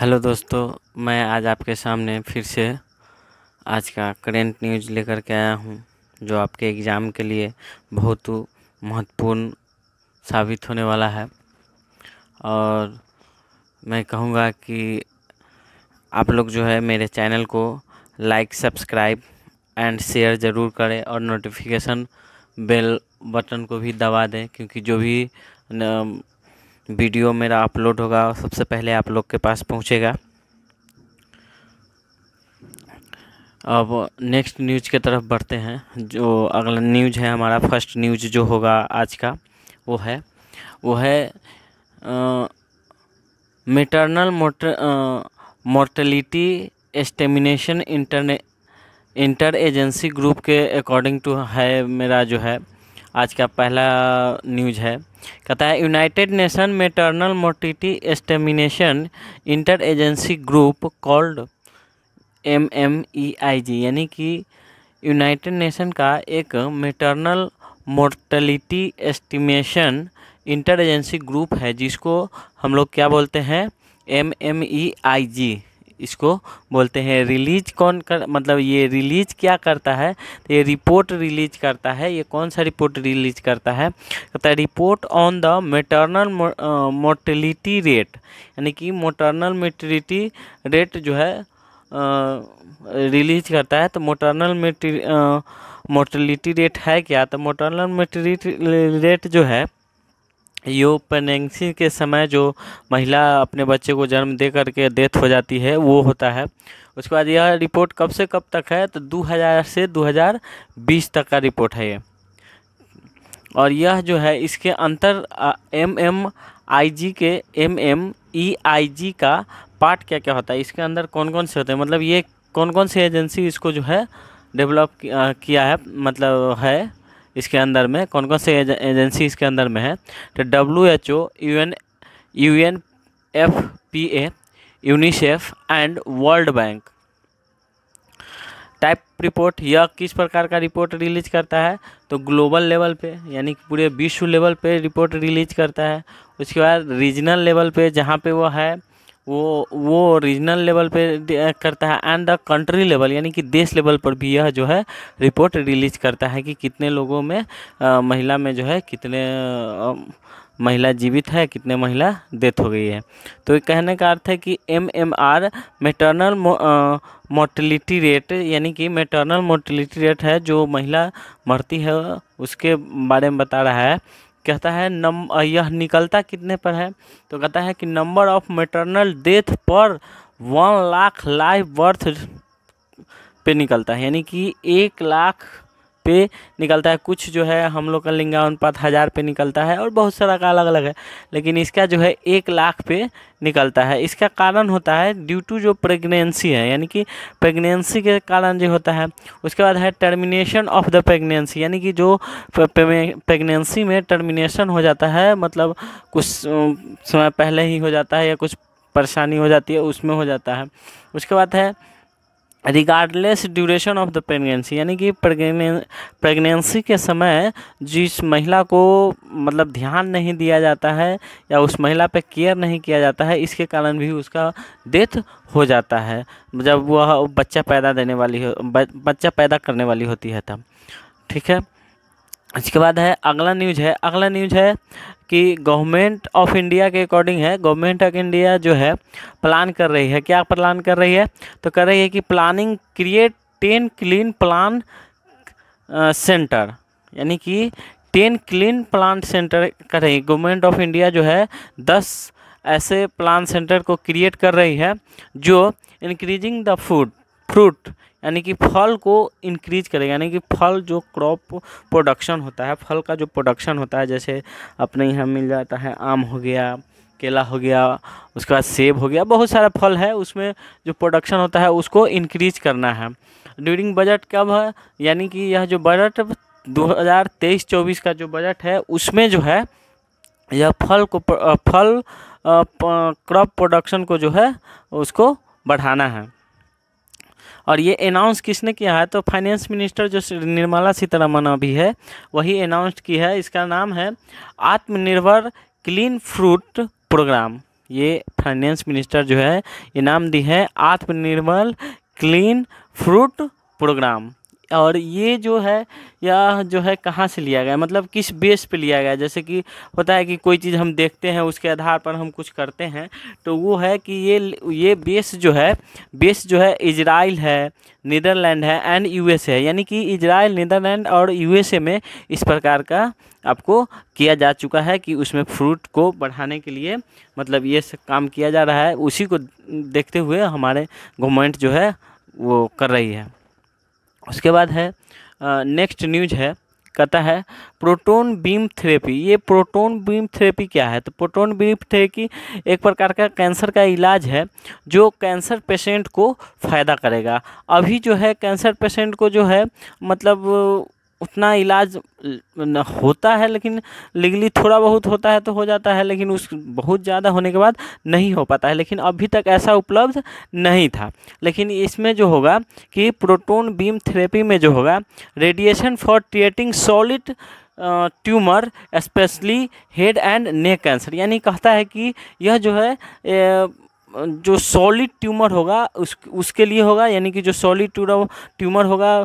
hello दोस्तों मैं आज आपके सामने फिर से आज का करेंट न्यूज लेकर के आया हूँ जो आपके एग्ज़ाम के लिए बहुत महत्वपूर्ण साबित होने वाला है और मैं कहूँगा कि आप लोग जो है मेरे चैनल को लाइक सब्सक्राइब एंड शेयर ज़रूर करें और नोटिफिकेशन बेल बटन को भी दबा दें क्योंकि जो भी न, वीडियो मेरा अपलोड होगा सबसे पहले आप लोग के पास पहुंचेगा अब नेक्स्ट न्यूज़ के तरफ बढ़ते हैं जो अगला न्यूज़ है हमारा फर्स्ट न्यूज़ जो होगा आज का वो है वो है maternal mortality estimation inter inter agency group के अकॉर्डिंग टू है मेरा जो है आज का पहला न्यूज है कहता है यूनाइटेड नेशन मेटर्नल मोटिटी estimation inter agency group called M M E I G यानी कि यूनाइटेड नेशन का एक maternal mortality estimation inter agency group है जिसको हम लोग क्या बोलते हैं एम एम ई आई जी इसको बोलते हैं रिलीज कौन कर मतलब ये रिलीज क्या करता है तो ये रिपोर्ट रिलीज करता है ये कौन सा रिपोर्ट रिलीज करता है कहता तो है report on the maternal mortality rate यानी कि मोटर्नल मोर्टलिटी रेट जो है रिलीज करता है तो मोटर्नल मोर्टलिटी रेट है क्या तो मोटर्नल मोर्टलिटी रेट जो है प्रेगनेंसी के समय जो महिला अपने बच्चे को जन्म दे करके डेथ हो जाती है वो होता है उसके बाद यह रिपोर्ट कब से कब तक है तो 2000 से 2020 तक का रिपोर्ट है ये और यह जो है इसके अंतर एम एम आई जी के एम एम ई आई जी का पार्ट क्या क्या होता है इसके अंदर कौन कौन से होते हैं मतलब ये कौन कौन सी एजेंसी इसको जो है डेवलप किया है मतलब है इसके अंदर में कौन कौन से एजेंसी इसके अंदर में है तो W H O U N U N F P A UNICEF and World Bank type report यह किस प्रकार का रिपोर्ट रिलीज करता है तो ग्लोबल लेवल पे यानी कि पूरे विश्व लेवल पे रिपोर्ट रिलीज करता है उसके बाद रीजनल लेवल पे जहाँ पे वो है वो वो रीजनल लेवल पे करता है एंड द कंट्री लेवल यानी कि देश लेवल पर भी यह जो है रिपोर्ट रिलीज करता है कि कितने लोगों में आ, महिला में जो है कितने आ, महिला जीवित है कितने महिला डेथ हो गई है तो कहने का अर्थ है कि M M R maternal mortality rate यानी कि मेटर्नल मोटिलिटी रेट है जो महिला मरती है उसके बारे में बता रहा है कहता है नम यह निकलता कितने पर है तो कहता है कि number of maternal death per one lakh live birth पे निकलता है यानी कि एक लाख पे निकलता है कुछ जो है हम लोग का लिंगा अनुपात हज़ार पे निकलता है और बहुत सारा का अलग अलग है लेकिन इसका जो है एक लाख पे निकलता है इसका कारण होता है ड्यू टू जो प्रेगनेंसी है यानी कि प्रेगनेंसी के कारण जो होता है उसके बाद है टर्मिनेशन ऑफ द प्रेगनेंसी यानी कि जो प्रेगनेंसी में टर्मिनेशन हो जाता है मतलब कुछ समय पहले ही हो जाता है या कुछ परेशानी हो जाती है उसमें हो जाता है उसके बाद है regardless duration of the pregnancy यानी कि प्रेगनेंसी के समय जिस महिला को मतलब ध्यान नहीं दिया जाता है या उस महिला पे केयर नहीं किया जाता है इसके कारण भी उसका डेथ हो जाता है जब वह बच्चा पैदा देने वाली हो बच्चा पैदा करने वाली होती है तब ठीक है इसके बाद है अगला न्यूज है अगला न्यूज है कि गवर्नमेंट ऑफ इंडिया के अकॉर्डिंग है गवर्नमेंट ऑफ इंडिया जो है प्लान कर रही है क्या प्लान कर रही है तो कर रही है कि planning create ten clean plant centre यानी कि टेन क्लीन प्लान सेंटर कर रही गवर्नमेंट ऑफ इंडिया जो है दस ऐसे प्लान सेंटर को क्रिएट कर रही है जो इंक्रीजिंग द फूड फ्रूट यानी कि फल को इंक्रीज करेगा यानी कि फल जो क्रॉप प्रोडक्शन होता है फल का जो प्रोडक्शन होता है जैसे अपने यहाँ मिल जाता है आम हो गया केला हो गया उसके बाद सेब हो गया बहुत सारा फल है उसमें जो प्रोडक्शन होता है उसको इंक्रीज करना है ड्यूरिंग बजट कब है यानी कि यह जो बजट 2023-24 का जो बजट है उसमें जो है यह फल को फल क्रॉप प्रोडक्शन को जो है उसको बढ़ाना है और ये अनाउंस किसने किया है तो फाइनेंस मिनिस्टर जो निर्मला सीतारमन अभी है वही अनाउंस की है इसका नाम है आत्मनिर्भर क्लीन फ्रूट प्रोग्राम ये फाइनेंस मिनिस्टर जो है ये नाम दी है आत्मनिर्भर क्लीन फ्रूट प्रोग्राम और ये जो है या जो है कहाँ से लिया गया मतलब किस बेस पे लिया गया जैसे कि होता है कि कोई चीज़ हम देखते हैं उसके आधार पर हम कुछ करते हैं तो वो है कि ये ये बेस जो है बेस जो है इजराइल है नीदरलैंड है एंड यूएसए है यानी कि इजराइल नीदरलैंड और यूएसए में इस प्रकार का आपको किया जा चुका है कि उसमें फ्रूट को बढ़ाने के लिए मतलब ये काम किया जा रहा है उसी को देखते हुए हमारे गवर्नमेंट जो है वो कर रही है उसके बाद है नेक्स्ट न्यूज है कहता है प्रोटोन बीम थेरेपी ये प्रोटोन बीम थेरेपी क्या है तो प्रोटोन बीम थेरेपी एक प्रकार का कैंसर का इलाज है जो कैंसर पेशेंट को फ़ायदा करेगा अभी जो है कैंसर पेशेंट को जो है मतलब उतना इलाज होता है लेकिन लीगली थोड़ा बहुत होता है तो हो जाता है लेकिन उस बहुत ज़्यादा होने के बाद नहीं हो पाता है लेकिन अभी तक ऐसा उपलब्ध नहीं था लेकिन इसमें जो होगा कि प्रोटोन बीम थेरेपी में जो होगा radiation for treating solid tumour specially head and neck cancer यानी कहता है कि यह जो है ए, जो सॉलिड ट्यूमर होगा उस उसके लिए होगा यानी कि जो सॉलिड ट्यूमर होगा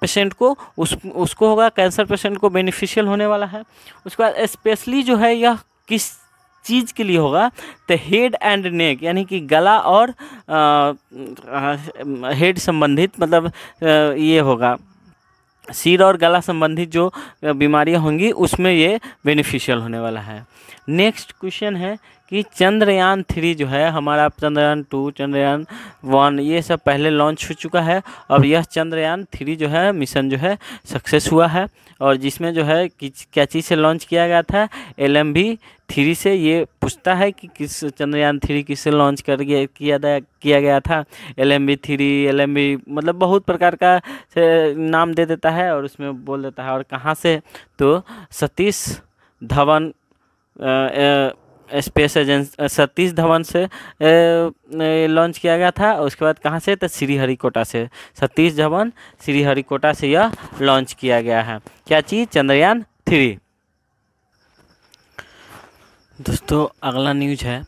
पेशेंट को उस उसको होगा कैंसर पेशेंट को बेनिफिशियल होने वाला है उसके बाद स्पेशली जो है यह किस चीज़ के लिए होगा तो हेड एंड नेक यानी कि गला और हेड संबंधित मतलब आ, ये होगा सिर और गला संबंधित जो बीमारियां होंगी उसमें ये बेनिफिशियल होने वाला है नेक्स्ट क्वेश्चन है कि चंद्रयान थ्री जो है हमारा चंद्रयान टू चंद्रयान वन ये सब पहले लॉन्च हो चुका है अब यह चंद्रयान थ्री जो है मिशन जो है सक्सेस हुआ है और जिसमें जो है क्या चीज़ से लॉन्च किया गया था एल एम बी थ्री से ये पूछता है कि किस चंद्रयान थ्री किससे लॉन्च कर गया किया किया गया था L M B three L M B मतलब बहुत प्रकार का से नाम दे देता है और उसमें बोल देता है और कहाँ से तो सतीश धवन स्पेस एजेंस सतीश धवन से लॉन्च किया गया था उसके बाद कहाँ से तो श्रीहरिकोटा से सतीश धवन श्रीहरिकोटा से यह लॉन्च किया गया है क्या चीज़ चंद्रयान थ्री दोस्तों अगला न्यूज है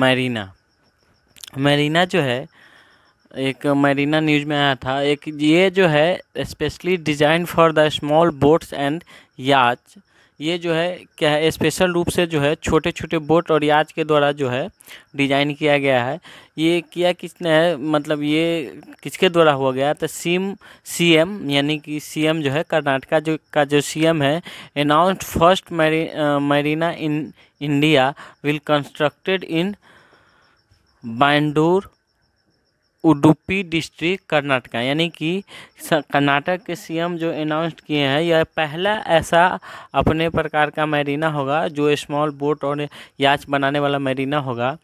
मैरीना मैरीना जो है एक मैरीना न्यूज में आया था एक ये जो है specially design for the small boats and yacht ये जो है क्या है स्पेशल रूप से जो है छोटे छोटे बोट और याज के द्वारा जो है डिजाइन किया गया है ये किया किसने है मतलब ये किसके द्वारा हुआ गया तो सीम सीएम यानी कि सीएम जो है कर्नाटका जो का जो सीएम है अनाउंस्ड फर्स्ट मैरी marina in India will constructed in Byndoor Udupi district Karnataka यानी कि कर्नाटक के सीएम जो अनाउंस किए हैं यह पहला ऐसा अपने प्रकार का मैरीना होगा जो स्मॉल बोट और याच बनाने वाला मैरीना होगा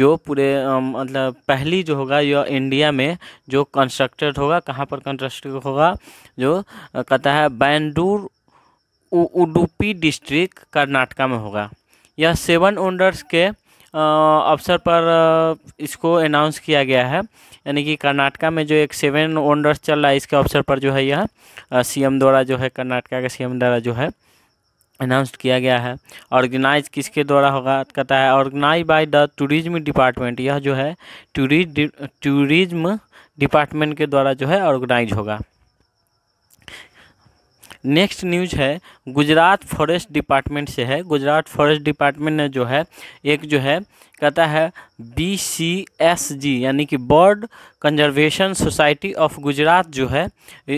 जो पूरे मतलब पहली जो होगा यह इंडिया में जो कंस्ट्रक्टेड होगा कहाँ पर कंस्ट्रक्टेड होगा जो कहता है बैंडूर उडुपी डिस्ट्रिक्ट कर्नाटका में होगा यह सेवन ओंडर्स के अवसर पर इसको अनाउंस किया गया है यानी कि कर्नाटका में जो एक सेवन वंडर्स चल रहा है इसके अवसर पर जो है यह सीएम द्वारा जो है कर्नाटका के सीएम द्वारा जो है अनाउंस किया गया है ऑर्गेनाइज किसके द्वारा होगा कहता है organise by the tourism department यह जो है टूरिज टूरिज्म डिपार्टमेंट के द्वारा जो है ऑर्गेनाइज होगा नेक्स्ट न्यूज है गुजरात फॉरेस्ट डिपार्टमेंट से है गुजरात फॉरेस्ट डिपार्टमेंट ने जो है एक जो है कहता है बी सी एस जी यानी कि bird conservation society of Gujarat जो है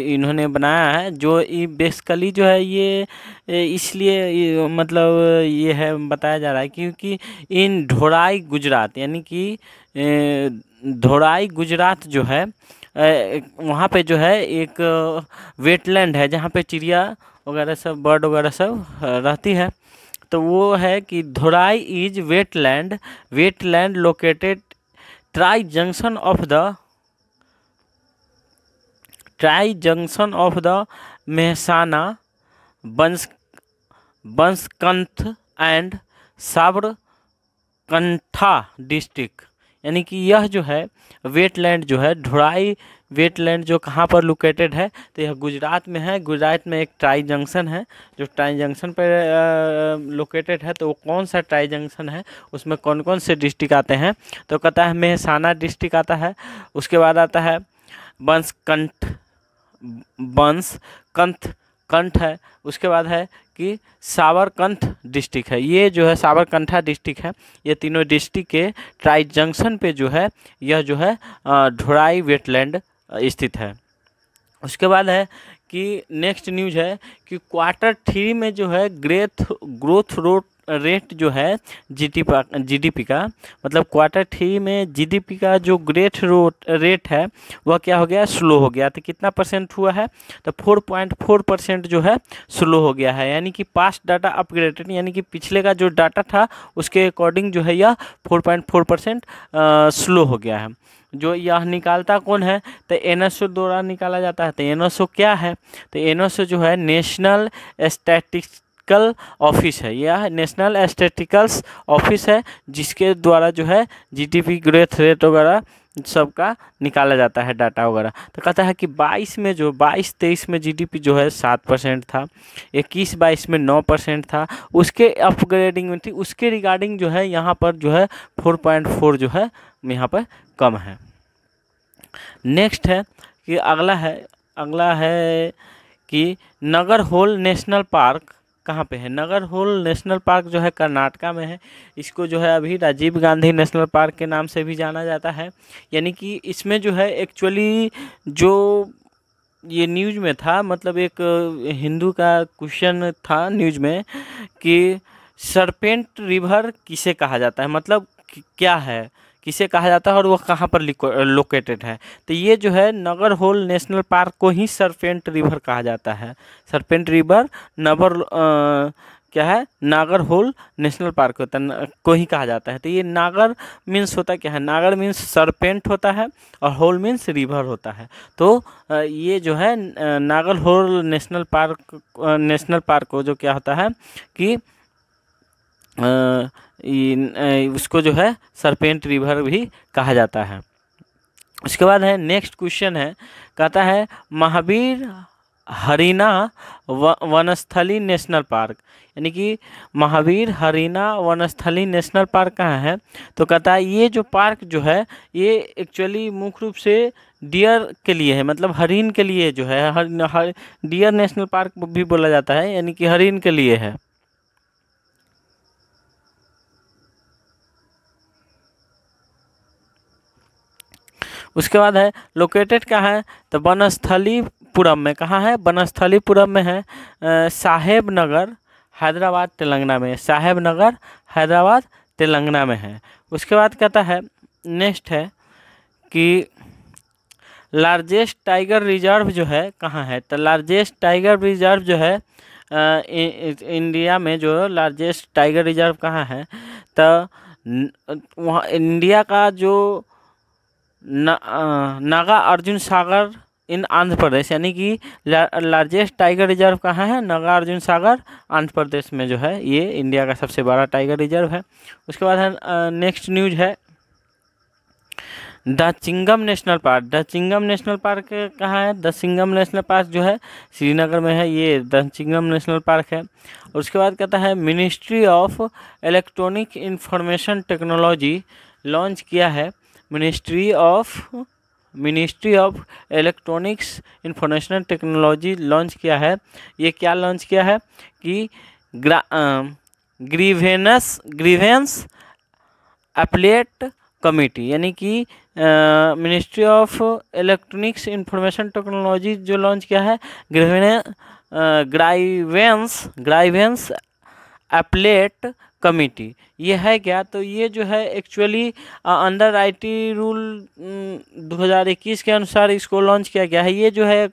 इन्होंने बनाया है जो बेसिकली जो है ये इसलिए मतलब ये है बताया जा रहा है क्योंकि इन ढोराई गुजरात यानी कि ढोराई गुजरात जो है वहाँ पे जो है एक वेटलैंड है जहाँ पे चिड़िया वगैरह सब बर्ड वगैरह सब रहती है तो वो है कि Dharoi is wetland wetland located tri junction of the tri junction of the Mehsana Banas Banaskantha and Sabarkantha district यानी कि यह जो है वेटलैंड जो है ढुराई वेटलैंड जो कहाँ पर लोकेटेड है तो यह गुजरात में है गुजरात में एक ट्राई जंक्शन है जो ट्राई जंक्शन पर लोकेटेड है तो वो कौन सा ट्राई जंक्शन है उसमें कौन कौन से डिस्ट्रिक्ट आते हैं तो कहता है मेहसाना डिस्ट्रिक्ट आता है उसके बाद आता है बंसकंठ बंस कंथ कंठ है उसके बाद है कि सावरकंठ डिस्ट्रिक्ट है ये जो है सावरकंठा डिस्ट्रिक्ट है ये तीनों डिस्ट्रिक्ट के ट्राई जंक्शन पे जो है यह जो है ढोराई वेटलैंड स्थित है उसके बाद है कि नेक्स्ट न्यूज है कि क्वार्टर थ्री में जो है ग्रेथ ग्रोथ रोट रेट जो है डी पी का मतलब क्वार्टर थ्री में जीडीपी का जो ग्रेथ रोट रेट है वह क्या हो गया स्लो हो गया तो कितना परसेंट हुआ है तो फोर पॉइंट फोर परसेंट जो है स्लो हो गया है यानी कि पास्ट डाटा अपग्रेडेड यानी कि पिछले का जो डाटा था उसके अकॉर्डिंग जो है यह four point four percent slow हो गया है जो यह निकालता कौन है तो एन द्वारा निकाला जाता है तो एन क्या है तो एन जो है नेशनल स्टैटिक्स स्टैटिकल ऑफिस है यह नेशनल स्टैटिकल्स ऑफिस है जिसके द्वारा जो है जीडीपी ग्रोथ रेट वगैरह सबका निकाला जाता है डाटा वगैरह तो कहता है कि 22 में जो 22 तेईस में जीडीपी जो है सात परसेंट था इक्कीस बाईस में नौ परसेंट था उसके अपग्रेडिंग में थी उसके रिगार्डिंग जो है यहाँ पर जो है फोर पॉइंट फोर जो है यहाँ पर कम है नेक्स्ट है कि अगला है अगला है कि नगर होल नेशनल पार्क कहाँ पे है नगर होल नेशनल पार्क जो है कर्नाटका में है इसको जो है अभी राजीव गांधी नेशनल पार्क के नाम से भी जाना जाता है यानी कि इसमें जो है एक्चुअली जो ये न्यूज में था मतलब एक हिंदू का क्वेश्चन था न्यूज में कि सरपेंट रिवर किसे कहा जाता है मतलब क्या है किसे कहा जाता है और वह कहाँ पर लोकेटेड है तो ये जो है नगर होल नेशनल पार्क को ही सरपेंट रिवर कहा जाता है सरपेंट रिवर नगर क्या है नागर होल नेशनल पार्क होता है को ही कहा जाता है तो ये नागर मीन्स होता क्या है नागर मीन्स सरपेंट होता है और होल मीन्स रिवर होता है तो ये जो है Nagarhole national park national park को जो क्या होता है कि आ, उसको जो है सरपेंट रिवर भी कहा जाता है उसके बाद है नेक्स्ट क्वेश्चन है कहता है महावीर हरिना वनस्थली नेशनल पार्क यानी कि महावीर हरिना वनस्थली नेशनल पार्क कहाँ है तो कहता है ये जो पार्क जो है ये एक्चुअली मुख्य रूप से डियर के लिए है मतलब हरिन के लिए जो है हर डियर नेशनल पार्क भी बोला जाता है यानी कि हरिन के लिए है उसके बाद है लोकेटेड कहाँ है तो बनस्थलीपुरम में कहाँ है बनस्थलीपुरम में है साहेब नगर हैदराबाद तेलंगाना में साहेब नगर हैदराबाद तेलंगाना में है उसके बाद कहता है नेक्स्ट है कि लार्जेस्ट टाइगर रिजर्व जो है कहाँ है तो लार्जेस्ट टाइगर रिजर्व जो है इंडिया में जो लार्जेस्ट टाइगर रिजर्व कहाँ है तो वहाँ इंडिया का जो ना, नागा अर्जुन सागर इन आंध्र प्रदेश यानी कि लार्जेस्ट टाइगर रिजर्व कहाँ है नागा अर्जुन सागर आंध्र प्रदेश में जो है ये इंडिया का सबसे बड़ा टाइगर रिजर्व है उसके बाद है नेक्स्ट न्यूज है द चिंगम नेशनल पार्क द चिंगम नेशनल पार्क कहाँ है द सिंगम नेशनल पार्क जो है श्रीनगर में है ये द चिंगम नेशनल पार्क है उसके बाद कहता है ministry of electronic information technology launch किया है ministry of ministry of electronics information technology launch किया है ये क्या लॉन्च किया है कि ग्रीवेनस ग्रीवेंस अपलेट कमेटी यानी कि ministry of electronics information technology जो लॉन्च किया है ग्राइवेंस ग्राइवेंस अपलेट कमेटी ये है क्या तो ये जो है एक्चुअली अंडर आईटी रूल 2021 के अनुसार इसको लॉन्च किया गया है ये जो है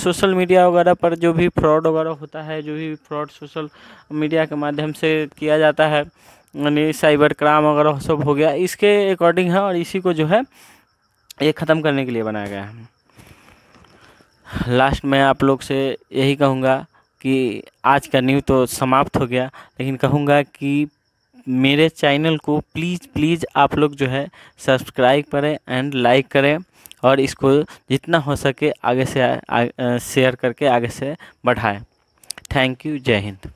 सोशल मीडिया वगैरह पर जो भी फ्रॉड वगैरह होता है जो भी फ्रॉड सोशल मीडिया के माध्यम से किया जाता है यानी साइबर क्राइम वगैरह सब हो गया इसके अकॉर्डिंग है और इसी को जो है ये ख़त्म करने के लिए बनाया गया है लास्ट में आप लोग से यही कहूँगा कि आज का न्यूज़ तो समाप्त हो गया लेकिन कहूँगा कि मेरे चैनल को प्लीज़ प्लीज़ आप लोग जो है सब्सक्राइब करें एंड लाइक करें और इसको जितना हो सके आगे से शेयर करके आगे से बढ़ाएं थैंक यू जय हिंद